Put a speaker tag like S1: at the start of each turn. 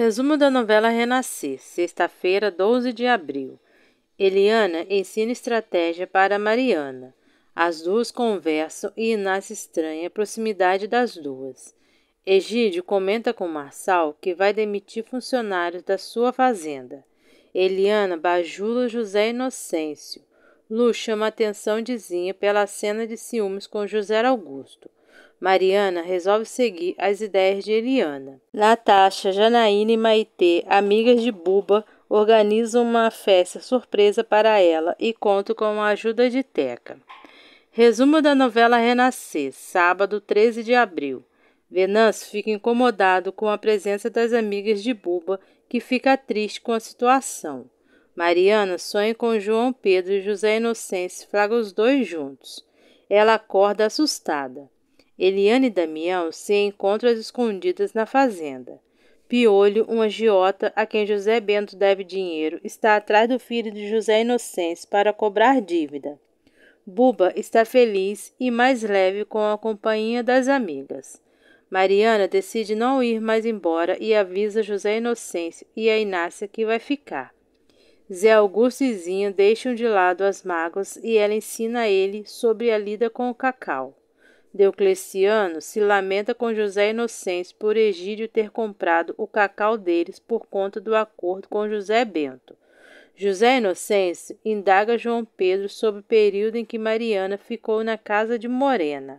S1: Resumo da novela Renascer, sexta-feira, 12 de abril. Eliana ensina estratégia para Mariana. As duas conversam e nasce estranha a proximidade das duas. Egídio comenta com Marçal que vai demitir funcionários da sua fazenda. Eliana bajula José Inocêncio. Lu chama a atenção de Zinha pela cena de ciúmes com José Augusto. Mariana resolve seguir as ideias de Eliana. Natasha, Janaína e Maitê, amigas de Buba, organizam uma festa surpresa para ela e contam com a ajuda de Teca. Resumo da novela Renascer, sábado 13 de abril. Venâncio fica incomodado com a presença das amigas de Buba, que fica triste com a situação. Mariana sonha com João Pedro e José Inocêncio, flagra os dois juntos. Ela acorda assustada. Eliane e Damião se encontram escondidas na fazenda. Piolho, um agiota a quem José Bento deve dinheiro, está atrás do filho de José Inocêncio para cobrar dívida. Buba está feliz e mais leve com a companhia das amigas. Mariana decide não ir mais embora e avisa José Inocêncio e a Inácia que vai ficar. Zé Augusto e Zinho deixam de lado as mágoas e ela ensina a ele sobre a lida com o cacau. Diocleciano se lamenta com José Inocêncio por Egídio ter comprado o cacau deles por conta do acordo com José Bento. José Inocêncio indaga João Pedro sobre o período em que Mariana ficou na casa de Morena.